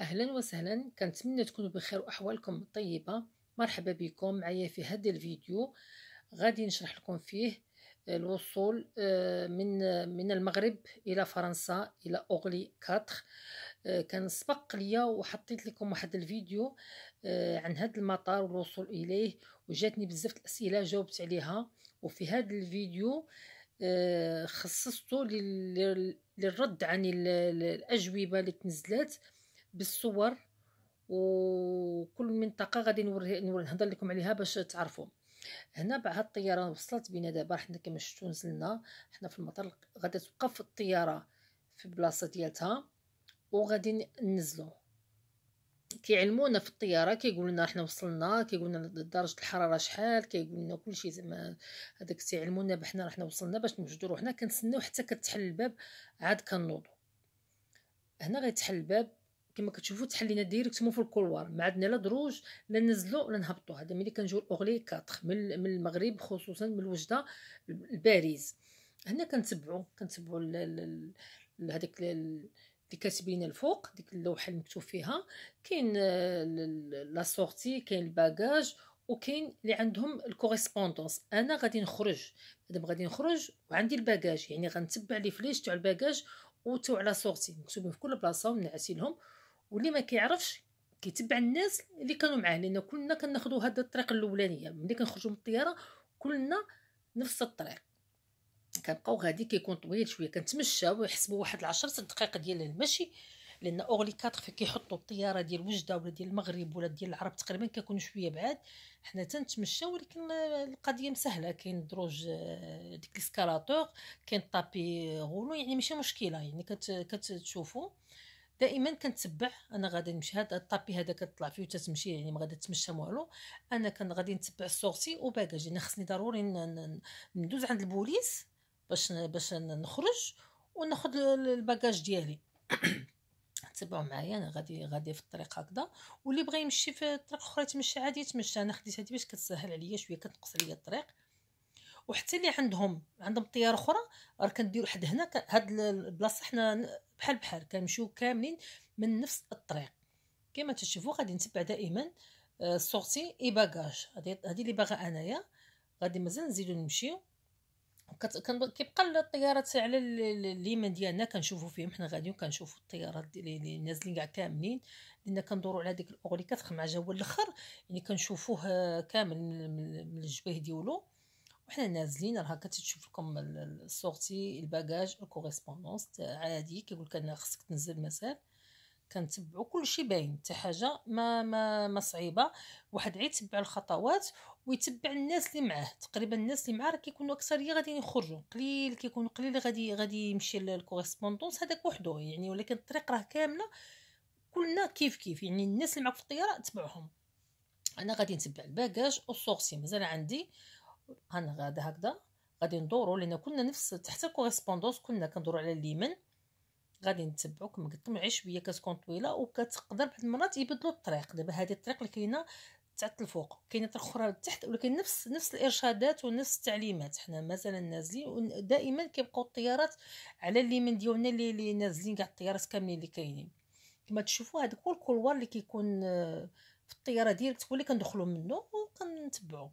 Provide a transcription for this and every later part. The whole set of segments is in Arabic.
اهلا وسهلا كنتمنى تكونوا بخير واحوالكم طيبه مرحبا بكم معايا في هذا الفيديو غادي نشرح لكم فيه آه، الوصول آه، من آه، من المغرب الى فرنسا الى اوغلي 4 كان سبق ليا وحطيت لكم واحد الفيديو عن هذا المطار والوصول اليه وجاتني بزاف الاسئله جاوبت عليها وفي هذا الفيديو خصصته للرد عن الاجوبه اللي تنزلت بالصور وكل منطقه غادي نهضر لكم عليها باش تعرفوا هنا بعد الطياره وصلت بينا دابا حنا كما شفتوا نزلنا حنا في المطار غادي توقف الطياره في بلاصه ديالتها وغادي ننزلوا كيعلمونا في الطياره كيقولوا لنا حنا وصلنا كيقولوا لنا درجه الحراره شحال كيقولوا لنا كلشي زعما هذاك كيعلمونا بحنا حنا وصلنا باش نوجدوا روحنا كنتسناو حتى كتحل الباب عاد كنوضوا هنا غيتحل الباب كما كتشوفوا تحلينا ديريكتومون في الكولوار ما عندنا لا دروج لا ننزلوا لا نهبطوا هذا ملي كنجيو الاوغلي 4 من المغرب خصوصا من الوجده لباريس هنا كنتبعوا كنتبعوا هذيك اللي كاتبين الفوق ديك اللوحه اللي مكتوب فيها كاين لا سورتي كاين الباجاج وكاين اللي عندهم الكوريسبوندونس انا غادي نخرج دابا غادي نخرج وعندي الباجاج يعني غنتبع لي فليش تاع الباجاج وتو على سورتي مكتوبين في كل بلاصه ومنعسي لهم واللي ما كيعرفش كيتبع الناس اللي كانوا معاه لان كلنا كناخذوا هذا الطريق الاولانيه ملي كنخرجوا من الطياره كلنا نفس الطريق كنبقاو غادي كيكون طويل شويه كنتمشاو ويحسبوا واحد 10 دقائق ديال المشي لان اورلي 4 فين كيحطوا الطياره ديال وجده ولا ديال المغرب ولا ديال العرب تقريبا كيكونوا شويه بعاد حنا تنتمشاو ولكن القضيه مسهله كاين دروج آه، ديك الاسكالاتور كاين طابي غولو يعني ماشي مشكله يعني كتشوفوا كت دائما كنتبع انا غادي نمشي هذا الطابي هذا كتطلع فيه وتتمشي يعني ما غادي تمشى والو انا كان غادي نتبع السورتي وباكاج انا يعني خصني ضروري ندوز عند البوليس باش باش نخرج وناخذ الباكاج ديالي تبعوا معايا انا غادي غادي في الطريق هكذا واللي بغى يمشي في طريق اخرى يتمشى عادي يتمشى انا خديت هذه باش كتسهل عليا شويه كتنقص عليا الطريق وحتى اللي عندهم عندهم طياره اخرى راه كنديروا حد هنا هاد البلاصه حنا بحال بحال كنمشيو كاملين من نفس الطريق كما تشوفوا غادي نتبع دائما آه، سورتي اي باجاج هادي اللي باغا انايا غادي مازال نزيدو نمشيو كيبقى الطيارات على اليمين ديالنا كنشوفوا فيهم حنا غاديين كنشوفوا الطيارات اللي نازلين كاع كاملين لان كندورو على ديك الاغلي كتخمع جا هو الاخر يعني كنشوفوه آه، كامل من الجبه ديالو وحنا نازلين راه كتشوف لكم السورتي الباجاج الكوريسبوندونس عادي كيقول لك انا خصك تنزل المسار كنتبعوا كلشي باين حتى حاجه ما ما ما صعيبه واحد عيت تبع الخطوات ويتبع الناس اللي معاه تقريبا الناس اللي معاه راه كيكونوا اكثر غادي يخرجوا قليل كيكون قليل غادي غادي يمشي للكوريسبوندونس هذاك وحده يعني ولكن الطريق راه كامله كلنا كيف كيف يعني الناس اللي معك في الطياره تبعهم انا غادي نتبع الباجاج والسورسي مازال عندي آه انا غادا هكذا غادي ندورو لان كنا نفس تحت الكوريسبوندونس كنا كندورو على اليمين غادي نتبعو كما قلت لكم العشويه كتكون طويله وكتقدر بعض المرات يبدلوا الطريق دابا هذه الطريق اللي كاينه تحت الفوق كاينه طريق اخرى تحت ولكن نفس نفس الارشادات ونفس التعليمات حنا مثلا نازلين ودائما كيبقاو الطيارات على اليمين ديالنا اللي, اللي نازلين كاع الطيارات كاملين اللي كاينين كما تشوفوا هذاك هو الكولوار اللي كيكون آه، في الطياره ديالك هو اللي كندخلوا منه وكنتبعو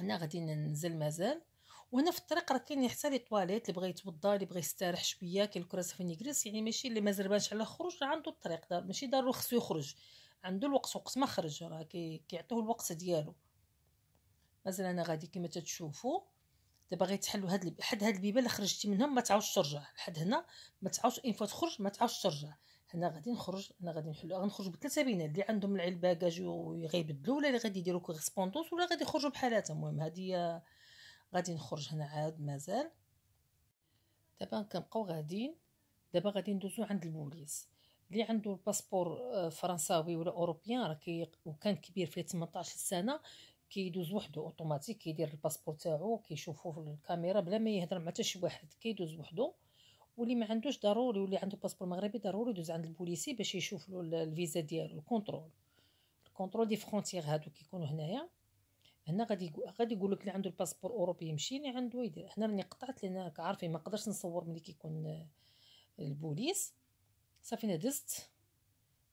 هنا غادي ننزل مازال وهنا في الطريق راه كاين حتى لي طواليت اللي بغى يتوضا اللي بغى يستريح شويه كاين الكراسه فين يجلس يعني ماشي اللي مازال باش على خروج عنده الطريق دار ماشي ضروري خصو يخرج عنده الوقت وقت ما خرج راه كيعطيوه الوقت ديالو مازال انا غادي كما تتشوفوا دابا غيتحلوا هاد حد هاد البيبان اللي خرجتي منهم ما تعاودش ترجع لحد هنا ما تعاودش ان فوا تخرج ما تعاودش ترجع هنا غادي نخرج انا غادي نحلو غنخرج بثلاثه بينات اللي عندهم العلبة باجاج وغيبدلوا ولا اللي غادي يديروا كوريسبوندونس ولا غادي يخرجوا بحالاتها المهم هادي غادي نخرج هنا عاد مازال دابا كنبقاو غاديين دابا غادي ندوزو عند البوليس اللي عنده الباسبور آه، فرنساوي ولا اوروبيان راه كي وكان كبير فيه 18 سنه كيدوز وحده اوتوماتيك كيدير الباسبور تاعو كيشوفو في الكاميرا بلا ما يهضر مع حتى شي واحد كيدوز وحده واللي ما عندوش ضروري واللي عنده باسبور مغربي ضروري يدوز عند البوليسي باش يشوف له الفيزا ديالو الكونترول الكونترول دي فرونتيير هادو كيكونوا هنايا هنا غادي غادي يقول لك اللي عنده الباسبور الاوروبي يمشي اللي عنده يدير هنا راني قطعت لان عارفين ما نقدرش نصور ملي كيكون آه، البوليس صافي انا دزت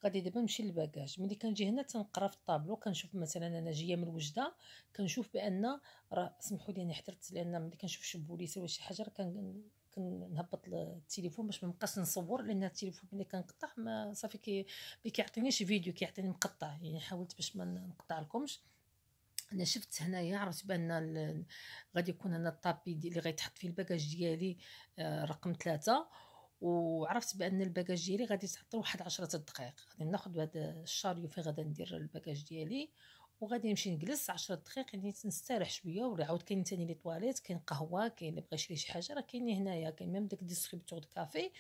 غادي دابا نمشي للباكاج ملي كنجي هنا تنقرا في الطابلو كنشوف مثلا انا جايه من وجده كنشوف بان راه سمحوا لي انا حضرت لان ملي كنشوف شي بوليس ولا شي حاجه راه كنهبط التليفون باش ما نبقاش نصور لان التليفون ملي كنقطع ما صافي كي ما كيعطينيش فيديو كيعطيني مقطع يعني حاولت باش ما نقطع لكمش انا شفت هنايا عرفت بان غادي يكون هنا الطابي اللي غيتحط فيه الباكاج ديالي آه، رقم ثلاثة وعرفت بان الباكاج ديالي غادي تعطي واحد عشرة دقائق غادي ناخذ هذا الشاريو فين غادي ندير الباكاج ديالي وغادي نمشي نجلس 10 دقائق يعني نستريح شويه ولا عاود كاين ثاني لي طواليت كاين قهوه كاين اللي بغى يشري شي حاجه راه كاين هنايا كاين ميم داك ديستريبيتور دو كافي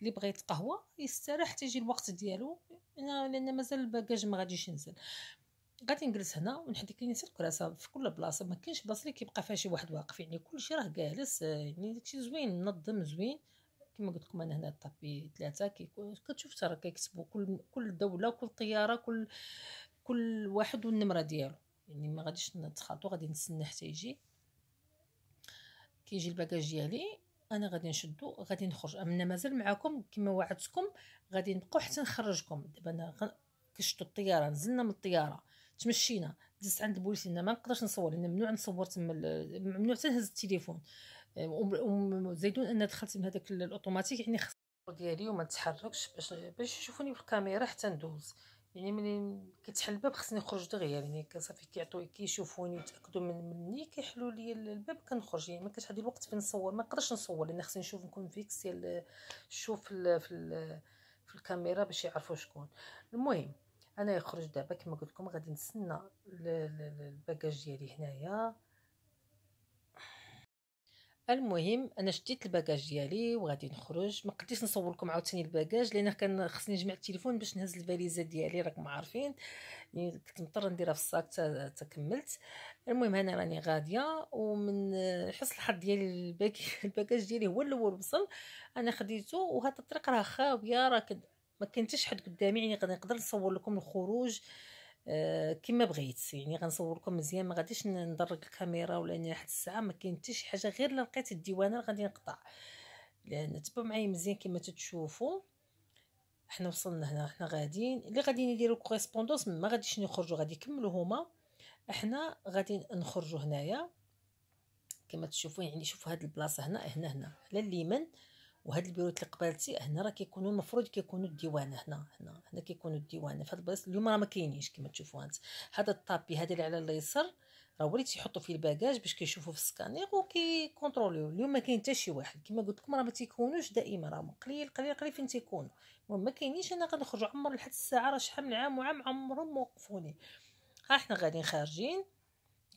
اللي بغى يتقهوى يستريح حتى يجي الوقت ديالو لان مازال الباكاج ما غاديش ينزل غادي نجلس هنا ونحدي كاين حتى الكراسه في كل بلاصه ما كاينش بلاصه اللي كيبقى فيها شي واحد واقف يعني كلشي راه جالس يعني داكشي زوين منظم زوين كما قلت لكم انا هنا الطابي ثلاثه كتشوف ترى كيكتبوا كل كل دوله كل طياره كل كل واحد والنمره ديالو يعني ما غاديش نتخاطو غادي نستنى حتى يجي كيجي الباكاج ديالي انا غادي نشدو غادي نخرج انا مازال معاكم كما وعدتكم غادي نبقاو حتى نخرجكم دابا انا كشتو الطياره نزلنا من الطياره تمشينا دزت عند البوليس لان ما نقدرش نصور لان ممنوع نصور تما ممنوع حتى نهز التليفون وزيدون ان دخلت من هذاك الاوتوماتيك يعني خص ديالي وما تحركش باش باش يشوفوني في الكاميرا حتى ندوز يعني ملي كتحل الباب خصني نخرج دغيا يعني صافي كيعطيو كيشوفوني يتاكدوا من مني كيحلوا لي الباب كنخرج يعني ما كانش عندي الوقت فين نصور ما نقدرش نصور لان خصني نشوف نكون فيكس نشوف في ال في, في الكاميرا باش يعرفوا شكون المهم انا يخرج دابا كما قلت لكم غادي نستنى الباكاج ديالي هنايا المهم انا شديت الباكاج ديالي وغادي نخرج ما قديتش نصور لكم عاوتاني الباكاج لان كان خصني نجمع التليفون باش نهز الفاليزه ديالي راكم عارفين يعني كنت مضطره نديرها في الصاك كملت المهم انا راني غاديه ومن حسن الحظ ديالي الباكاج ديالي هو الاول وصل انا خديته وهاد الطريق راه خاويه راه ما كنتش حد قدامي يعني غادي نقدر نصور لكم الخروج آه آه، كما بغيت يعني غنصوركم مزيان ما غاديش ندرك الكاميرا ولا ني واحد الساعه ما كاين حتى شي حاجه غير لقيت الديوانه غادي نقطع لان تبعوا معايا مزيان كما تتشوفوا حنا وصلنا هنا حنا غاديين اللي غادي نديرو كوريسبوندونس ما غاديش نخرجوا غادي يكملوا هما حنا غادي نخرجوا هنايا كما تشوفوا يعني شوفوا هاد البلاصه هنا هنا هنا على اليمين وهاد البيروت اللي قبلتي هنا راه كيكونوا المفروض كيكونوا الديوانه هنا هنا هنا كيكونوا الديوانه فهاد البلايص اليوم راه ما كاينينش كما تشوفوا انت هذا الطابي هذا اللي على اليسار راه وليت يحطوا فيه الباكاج باش كيشوفوا في السكانير وكيكونتروليو اليوم ما كاين حتى شي واحد كما قلت لكم راه ما تيكونوش دائما راه قليل قليل قليل فين تيكونوا المهم ما كاينينش انا غنخرج عمر لحد الساعه راه شحال من عام وعام عمرهم موقفوني وقفوني ها حنا غاديين خارجين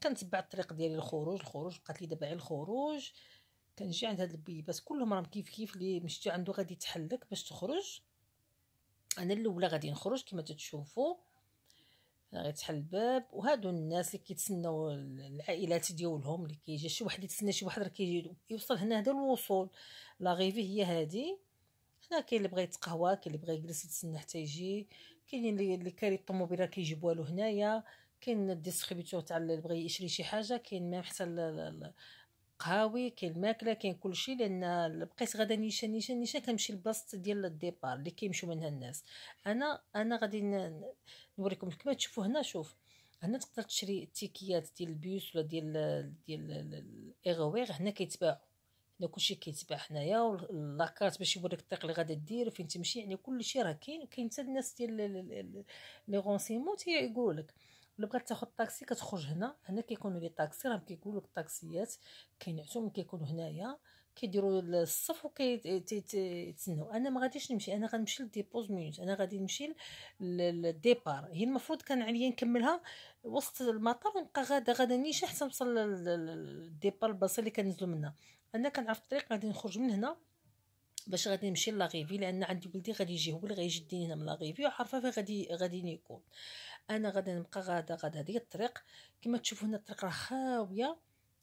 كنتبع الطريق ديالي الخروج الخروج بقات لي دابا غير الخروج كنجي عند هاد البيبات كلهم راهم كيف كيف اللي مشيتي عنده غادي تحلك باش تخرج انا الاولى غادي نخرج كما تتشوفوا غيتحل الباب وهادو الناس اللي كيتسناو العائلات ديالهم اللي كيجي شي واحد يتسنى شي واحد راه كيجي يوصل هنا هذا الوصول لاغيفي هي هادي هنا كاين اللي بغا يتقهوى كاين اللي بغا يجلس يتسنى حتى يجي كاين اللي كاري الطوموبيل راه كيجيبوها له هنايا كاين الديستريبيتور تاع اللي بغى يشري شي حاجه كاين ميم حتى القهاوي كاين الماكله كاين كلشي لان بقيت غادا نيشان نيشان نيشان كنمشي لبلاصه ديال الديبار اللي كيمشيو منها الناس انا انا غادي نوريكم كما تشوفوا هنا شوف هنا تقدر تشري التيكيات ديال البيوس ولا ديال ديال الايغوير هنا كيتباعوا هنا كلشي كيتباع حنايا واللاكارت باش يوريك الطريق اللي غادي دير وفين تمشي يعني كلشي راه كاين كاين حتى الناس ديال لي غونسيمون تيقولك لك الا بغات تاخد طاكسي كتخرج هنا هنا كيكونوا لي طاكسي راهم كيقولوا لك الطاكسيات كينعتو كيكونوا هنايا كيديروا الصف وكيتسناو انا ما غاديش نمشي انا غنمشي للديبوز مينوت انا غادي نمشي للديبار هي المفروض كان عليا نكملها وسط المطار ونبقى غادا غادا نيشان حتى نوصل للديبار الباص اللي كنزلو منها انا كنعرف الطريق غادي نخرج من هنا باش غادي نمشي لاغيفي لان عندي ولدي غادي يجي هو اللي غيجديني هنا من لاغيفي وعارفه فين غادي غادي يكون انا غادي نبقى غادا غادا هذه الطريق كما تشوفوا هنا الطريق راه خاويه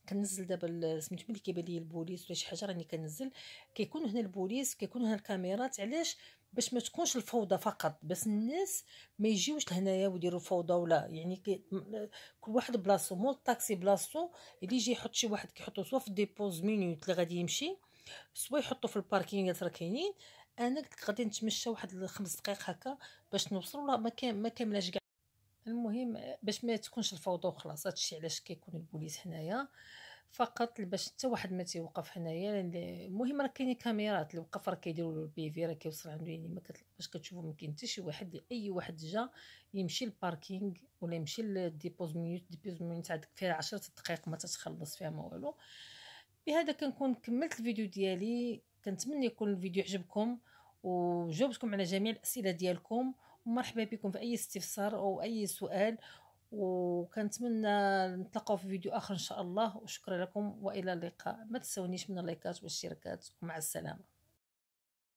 كنزل دابا سميتو ملي كيبان لي البوليس ولا شي حاجه راني كنزل كيكون هنا البوليس كيكون هنا الكاميرات علاش باش ما تكونش الفوضى فقط باش الناس ما يجيوش لهنايا ويديروا فوضى ولا يعني كي كل واحد بلاصتو مول الطاكسي بلاصتو اللي يجي يحط شي واحد كيحطو سوا في ديبوز مينوت اللي غادي يمشي سوا يحطو في الباركينغات راه كاينين انا قلت غادي نتمشى واحد خمس دقائق هكا باش نوصلوا ما كان ما كاملاش كاع المهم باش ما تكونش الفوضى وخلاص هادشي علاش كيكون البوليس هنايا فقط باش حتى واحد ما تيوقف هنايا المهم راه كاينين كاميرات اللي وقف راه كيديروا في راه كيوصل عندو يعني ما باش كتشوفوا ما كاين حتى شي واحد اي واحد جا يمشي للباركينغ ولا يمشي للديبوز ميوت ديبوز ميوت عندك فيها 10 دقائق ما تتخلص فيها ما والو آه بهذا كنكون كملت الفيديو ديالي كنتمنى يكون الفيديو عجبكم وجاوبتكم على جميع الاسئله ديالكم ومرحبا بكم في اي استفسار او اي سؤال وكنتمنى نتلاقاو في فيديو اخر ان شاء الله وشكرا لكم والى اللقاء ما تنسونيش من اللايكات والاشتراكات ومع السلامه